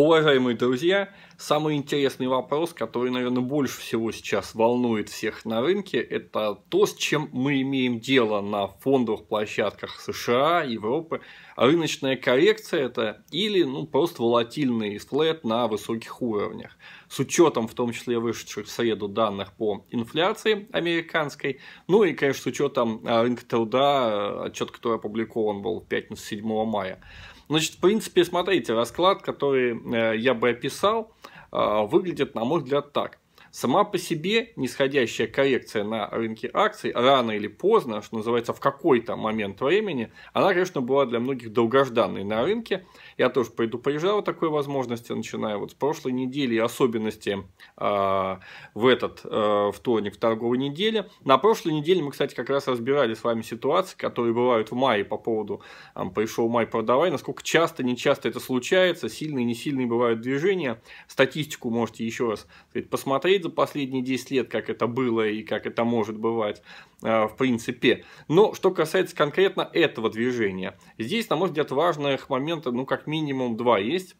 Уважаемые друзья, самый интересный вопрос, который, наверное, больше всего сейчас волнует всех на рынке, это то, с чем мы имеем дело на фондовых площадках США, Европы. Рыночная коррекция это или ну, просто волатильный флет на высоких уровнях. С учетом в том числе вышедших в среду данных по инфляции американской, ну и, конечно, с учетом а, рынка труда, а, отчет, который опубликован был в пятницу 7 мая. Значит, в принципе, смотрите, расклад, который э, я бы описал, э, выглядит, на мой взгляд, так. Сама по себе нисходящая коррекция на рынке акций рано или поздно, что называется, в какой-то момент времени, она, конечно, была для многих долгожданной на рынке. Я тоже предупреждал о такой возможности, начиная вот с прошлой недели и особенности э, в этот э, вторник, в торговой неделе. На прошлой неделе мы, кстати, как раз разбирали с вами ситуации, которые бывают в мае по поводу э, «пришел май, продавай», насколько часто, не часто это случается, сильные и несильные бывают движения. Статистику можете еще раз сказать, посмотреть за последние 10 лет, как это было и как это может бывать э, в принципе. Но что касается конкретно этого движения, здесь, на мой взгляд, важных моментов, ну, как минимум два есть.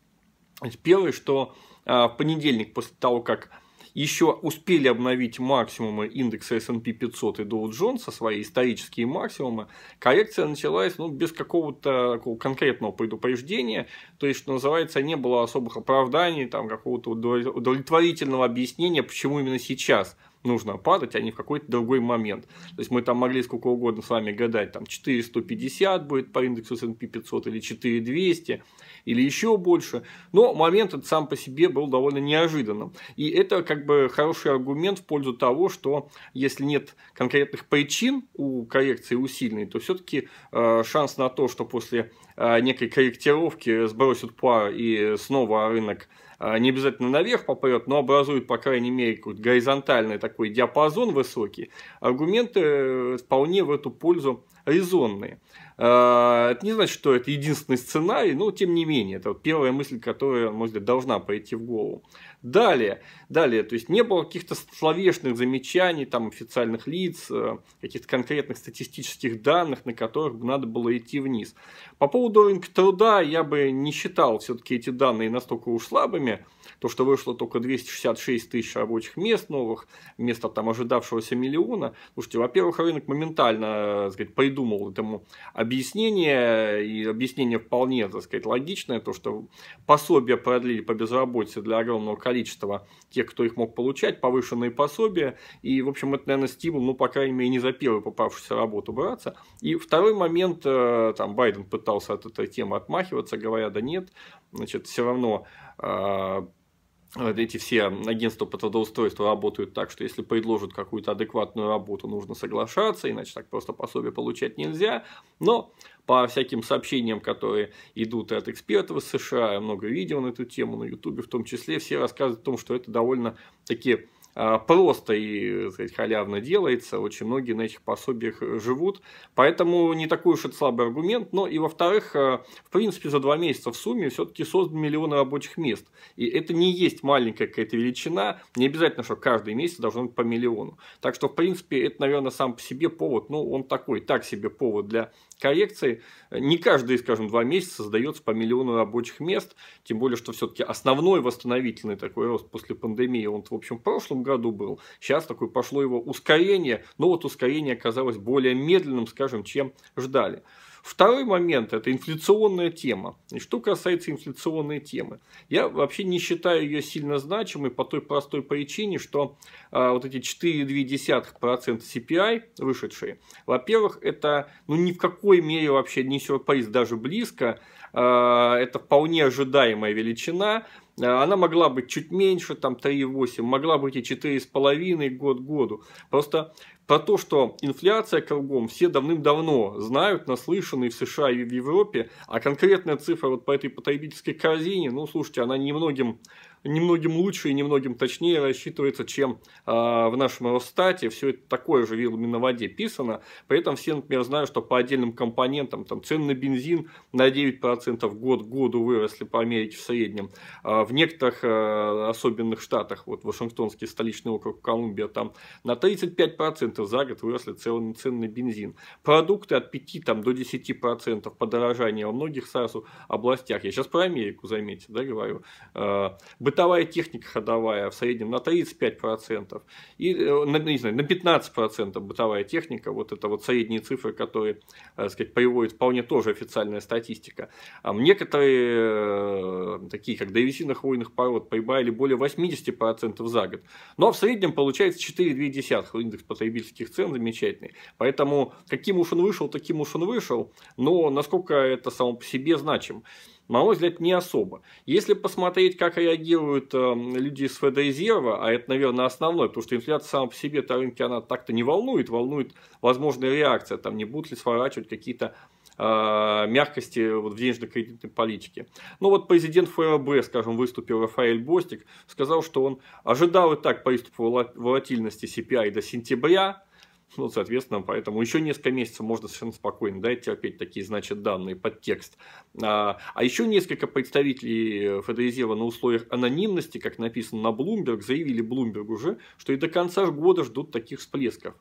Первое, что а, в понедельник после того, как еще успели обновить максимумы индекса S&P 500 и Dow Jones, свои исторические максимумы, коррекция началась ну, без какого-то конкретного предупреждения, то есть, что называется, не было особых оправданий, там какого-то удовлетворительного объяснения, почему именно сейчас – нужно падать, а не в какой-то другой момент. То есть мы там могли сколько угодно с вами гадать, там 450 будет по индексу S&P 500 или 4200 или еще больше, но момент этот сам по себе был довольно неожиданным. И это как бы хороший аргумент в пользу того, что если нет конкретных причин у коррекции усиленной, то все-таки э, шанс на то, что после э, некой корректировки сбросят пар и снова рынок а, не обязательно наверх попрет, но образует, по крайней мере, какой-то горизонтальный такой диапазон высокий, аргументы э, вполне в эту пользу резонные. А, это не значит, что это единственный сценарий, но тем не менее, это вот первая мысль, которая, может быть, должна пойти в голову. Далее, далее, то есть не было каких-то словешных замечаний, там, официальных лиц, э, каких-то конкретных статистических данных, на которых бы надо было идти вниз. По поводу рынка труда я бы не считал все-таки эти данные настолько уж слабыми, то, что вышло только 266 тысяч рабочих мест новых, вместо там ожидавшегося миллиона. Слушайте, во-первых, рынок моментально, так сказать, придумал этому объяснение, и объяснение вполне, так сказать, логичное, то, что пособия продлили по безработице для огромного количества тех, кто их мог получать, повышенные пособия, и, в общем, это, наверное, стимул, ну, по крайней мере, не за первую попавшуюся работу браться. И второй момент, э, там, Байден пытался от этой темы отмахиваться, говоря, да нет, значит, все равно а, эти все агентства по трудоустройству работают так, что если предложат какую-то адекватную работу, нужно соглашаться, иначе так просто пособие получать нельзя. Но по всяким сообщениям, которые идут от экспертов из США, много видео на эту тему на Ютубе в том числе, все рассказывают о том, что это довольно-таки Э, просто и сказать, халявно делается. Очень многие на этих пособиях э, живут. Поэтому не такой уж это слабый аргумент. Но и во-вторых, э, в принципе, за два месяца в сумме все-таки создан миллион рабочих мест. И это не есть маленькая какая-то величина. Не обязательно, что каждый месяц должен быть по миллиону. Так что, в принципе, это, наверное, сам по себе повод. Ну, он такой, так себе повод для коррекции не каждые, скажем, два месяца создается по миллиону рабочих мест, тем более, что все-таки основной восстановительный такой рост после пандемии, он, в общем, в прошлом году был, сейчас такое пошло его ускорение, но вот ускорение оказалось более медленным, скажем, чем ждали. Второй момент – это инфляционная тема. И что касается инфляционной темы, я вообще не считаю ее сильно значимой по той простой причине, что а, вот эти 4,2% CPI вышедшие, во-первых, это ну, ни в какой мере вообще не сюрприз, даже близко, а, это вполне ожидаемая величина, а, она могла быть чуть меньше, там 3,8, могла быть и 4,5 год году. Просто про то, что инфляция кругом, все давным-давно знают, наслышаны в США и в Европе, а конкретная цифра вот по этой потребительской корзине, ну, слушайте, она немногим немногим лучше и немногим точнее рассчитывается, чем э, в нашем Росстате. Все это такое же вилами на воде писано. При этом все, например, знают, что по отдельным компонентам там, цены на бензин на 9% год году выросли по Америке в среднем. Э, в некоторых э, особенных штатах, вот Вашингтонский столичный округ Колумбия, там на 35% за год выросли цены, цены на бензин. Продукты от 5 там, до 10% подорожания во многих сразу областях. Я сейчас про Америку, заметьте, да, говорю. Э, бытовая техника ходовая в среднем на 35%, и, э, не знаю, на 15% бытовая техника, вот это вот средние цифры, которые, э, так сказать, приводит вполне тоже официальная статистика. А некоторые, э, такие как древесина хвойных пород, прибавили более 80% за год. Но ну, а в среднем получается 4,2 индекс потребительских цен замечательный. Поэтому каким уж он вышел, таким уж он вышел, но насколько это само по себе значимо на мой взгляд, не особо. Если посмотреть, как реагируют э, люди из Федрезерва, а это, наверное, основное, потому что инфляция сама по себе то рынки она так-то не волнует, волнует возможная реакция, там не будут ли сворачивать какие-то э, мягкости вот, в денежно-кредитной политике. Ну вот президент ФРБ, скажем, выступил Рафаэль Бостик, сказал, что он ожидал и так приступ волатильности CPI до сентября, ну, соответственно, поэтому еще несколько месяцев можно совершенно спокойно да, терпеть такие, значит, данные, подтекст. А, а еще несколько представителей э, Федоризева на условиях анонимности, как написано на Bloomberg, заявили Bloomberg уже, что и до конца года ждут таких всплесков.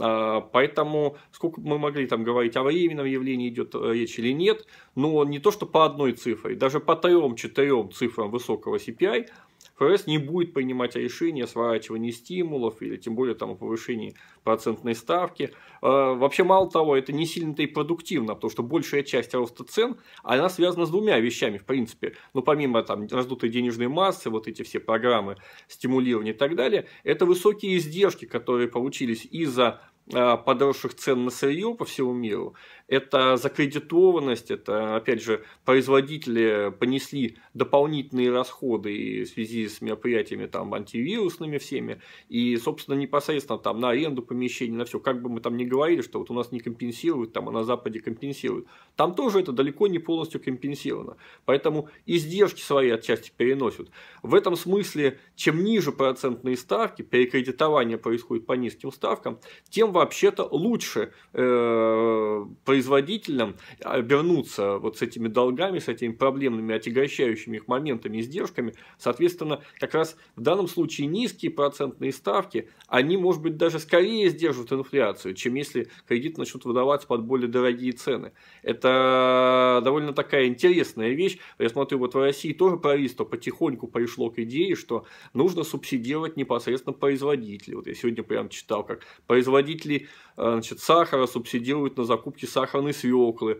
А, поэтому, сколько мы могли там говорить, а о временном явлении идет э, речь или нет, но не то, что по одной цифре, даже по трем-четырем цифрам высокого CPI ФРС не будет принимать решения о сворачивании стимулов или тем более там, о повышении процентной ставки. А, вообще, мало того, это не сильно-то и продуктивно, потому что большая часть роста цен, она связана с двумя вещами, в принципе. но ну, помимо там раздутой денежной массы, вот эти все программы стимулирования и так далее, это высокие издержки, которые получились из-за а, подросших цен на сырье по всему миру это закредитованность, это, опять же, производители понесли дополнительные расходы в связи с мероприятиями там, антивирусными всеми, и, собственно, непосредственно там на аренду помещений, на все, как бы мы там ни говорили, что вот у нас не компенсируют, там, а на Западе компенсируют, там тоже это далеко не полностью компенсировано, поэтому издержки свои отчасти переносят. В этом смысле, чем ниже процентные ставки, перекредитование происходит по низким ставкам, тем вообще-то лучше э, производителям обернуться вот с этими долгами, с этими проблемными, отягощающими их моментами, издержками. Соответственно, как раз в данном случае низкие процентные ставки, они, может быть, даже скорее сдерживают инфляцию, чем если кредит начнут выдаваться под более дорогие цены. Это довольно такая интересная вещь. Я смотрю, вот в России тоже правительство потихоньку пришло к идее, что нужно субсидировать непосредственно производителей. Вот я сегодня прям читал, как производители э, значит, сахара субсидируют на закупке сахара бархани свекли,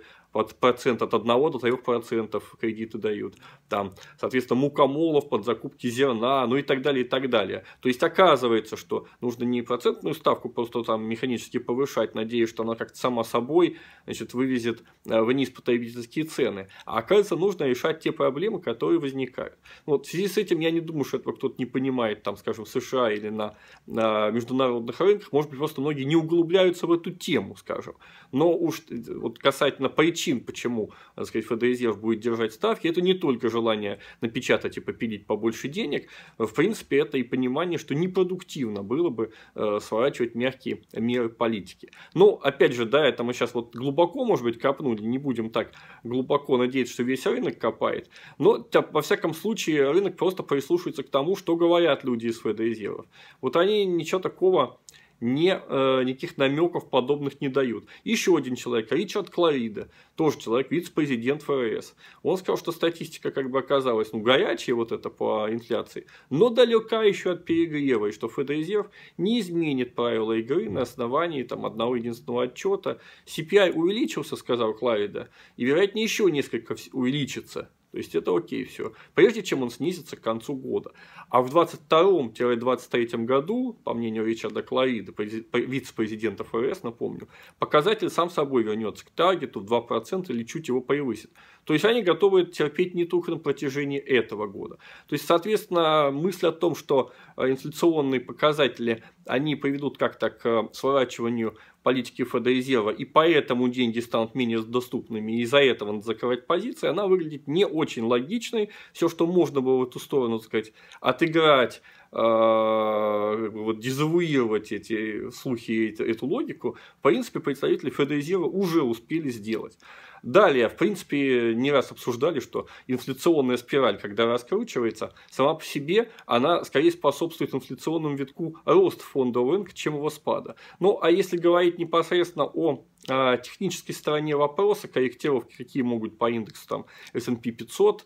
под процент от 1 до 3 процентов кредиты дают, там, соответственно, мукомолов под закупки зерна, ну и так далее, и так далее. То есть оказывается, что нужно не процентную ставку просто там механически повышать, надеясь, что она как-то само собой значит, вывезет э, вниз потребительские цены, а оказывается, нужно решать те проблемы, которые возникают. Ну вот в связи с этим я не думаю, что этого кто-то не понимает, там, скажем, в США или на, на международных рынках, может быть, просто многие не углубляются в эту тему, скажем. Но уж э, вот касательно причин причин, почему, так сказать, ФДСР будет держать ставки, это не только желание напечатать и попилить побольше денег, в принципе, это и понимание, что непродуктивно было бы э, сворачивать мягкие меры политики. Но, опять же, да, это мы сейчас вот глубоко, может быть, копнули, не будем так глубоко надеяться, что весь рынок копает, но, во всяком случае, рынок просто прислушивается к тому, что говорят люди из ФДСР. Вот они ничего такого не, э, никаких намеков подобных не дают. Еще один человек, Ричард Клавида, тоже человек, вице-президент ФРС. Он сказал, что статистика как бы оказалась ну, горячей вот это по инфляции, но далека еще от перегрева, и что Федрезерв не изменит правила игры на основании там, одного единственного отчета. CPI увеличился, сказал Клавида, и вероятнее еще несколько увеличится то есть это окей все. Прежде чем он снизится к концу года. А в 2022-2023 году, по мнению Ричарда Кларида, вице-президента ФРС, напомню, показатель сам собой вернется к таргету в 2% или чуть его превысит. То есть они готовы терпеть нетух на протяжении этого года. То есть, соответственно, мысль о том, что э, инфляционные показатели, они приведут как-то к э, сворачиванию политики Федрезерва, и поэтому деньги станут менее доступными, и из-за этого надо закрывать позиции, она выглядит не очень логичной. Все, что можно было в эту сторону, так сказать, отыграть, Э, вот дезавуировать эти слухи и эту логику, в принципе, представители Федрезерва уже успели сделать. Далее, в принципе, не раз обсуждали, что инфляционная спираль, когда раскручивается, сама по себе, она скорее способствует инфляционному витку роста фондового рынка, чем его спада. Ну, а если говорить непосредственно о а, технической стороне вопроса, корректировки, какие могут по индексу там S&P 500, э,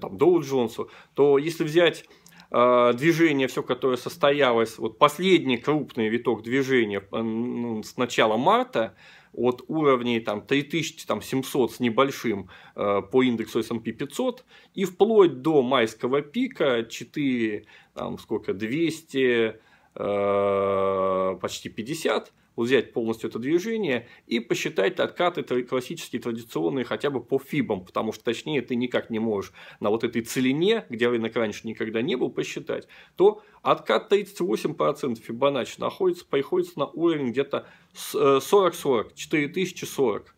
там, Dow Jones, то если взять Э, движение, все, которое состоялось, вот последний крупный виток движения э, ну, с начала марта, от уровней там, 3700 с небольшим э, по индексу S&P 500 и вплоть до майского пика 4, там, сколько, 200, э, почти 50 взять полностью это движение и посчитать откаты классические, традиционные хотя бы по фибам, потому что точнее ты никак не можешь на вот этой целине, где рынок раньше никогда не был, посчитать, то откат 38% Фибоначчи находится, приходится на уровень где-то 40-40, 4040. Э,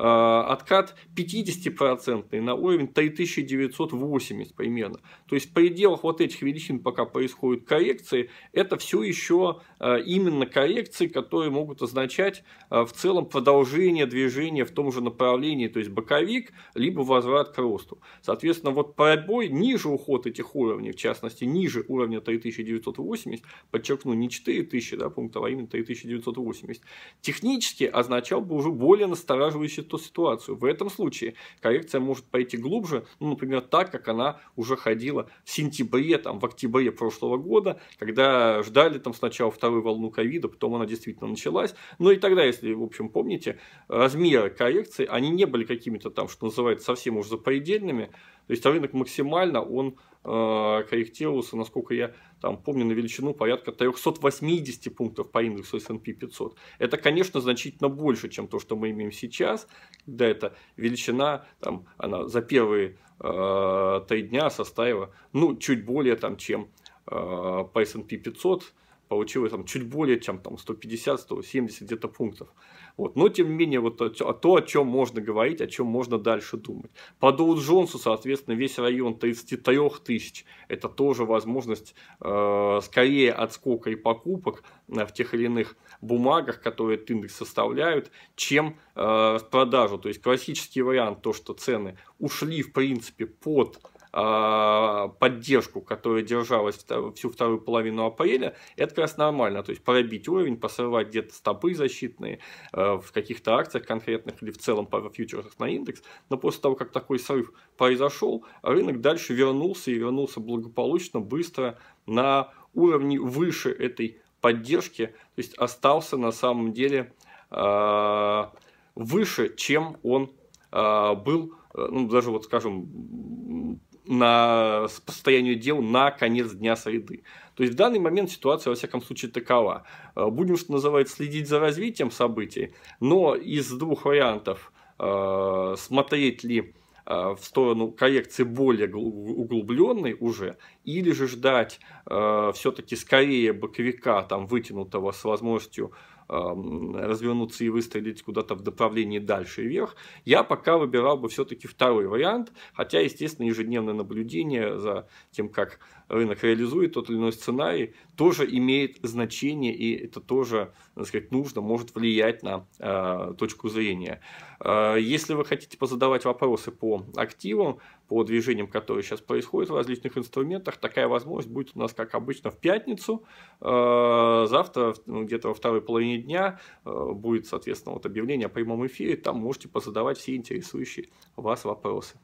Э, откат 50% на уровень 3980 примерно. То есть в пределах вот этих величин пока происходят коррекции, это все еще э, именно коррекции, которые могут означать э, в целом продолжение движения в том же направлении, то есть боковик, либо возврат к росту. Соответственно, вот пробой ниже уход этих уровней, в частности, ниже уровня 3980, подчеркну, не 4000 да, пунктов, а именно 3980, технически означал бы уже более настораживающий ту ситуацию. В этом случае коррекция может пойти глубже, ну, например, так, как она уже ходила в сентябре, там, в октябре прошлого года, когда ждали там сначала вторую волну ковида, потом она действительно началась. Но ну, и тогда, если, в общем, помните, размеры коррекции, они не были какими-то там, что называется, совсем уже запредельными. То есть рынок максимально, он Э, корректировался, насколько я там помню, на величину порядка 380 пунктов по индексу S&P 500. Это, конечно, значительно больше, чем то, что мы имеем сейчас, когда эта величина там, она за первые э, три дня составила ну, чуть более, там, чем э, по S&P 500, получилось там чуть более чем там 150-170 где-то пунктов. Вот. Но тем не менее, вот то, о чем можно говорить, о чем можно дальше думать. По Доу Джонсу, соответственно, весь район 33 тысяч. Это тоже возможность э, скорее отскока и покупок э, в тех или иных бумагах, которые этот индекс составляют, чем э, продажу. То есть классический вариант, то, что цены ушли в принципе под а, поддержку, которая держалась всю вторую половину апреля, это как раз нормально. То есть пробить уровень, посрывать где-то стопы защитные а, в каких-то акциях конкретных или в целом по фьючерсах на индекс. Но после того, как такой срыв произошел, рынок дальше вернулся и вернулся благополучно, быстро на уровне выше этой поддержки. То есть остался на самом деле а, выше, чем он был э, ну, даже вот, скажем, на, по состоянию дел на конец дня среды. То есть в данный момент ситуация, во всяком случае, такова. Э, будем, что называется, следить за развитием событий, но из двух вариантов э, смотреть ли э, в сторону коррекции более углубленной уже, или же ждать э, все-таки скорее боковика, там, вытянутого с возможностью Эм, развернуться и выстрелить куда-то в направлении дальше вверх, я пока выбирал бы все-таки второй вариант, хотя, естественно, ежедневное наблюдение за тем, как рынок реализует тот или иной сценарий, тоже имеет значение, и это тоже, так сказать, нужно, может влиять на э, точку зрения. Э, если вы хотите позадавать вопросы по активам, по движениям, которые сейчас происходят в различных инструментах. Такая возможность будет у нас, как обычно, в пятницу. Э, завтра, ну, где-то во второй половине дня, э, будет, соответственно, вот объявление о прямом эфире. Там можете позадавать все интересующие вас вопросы.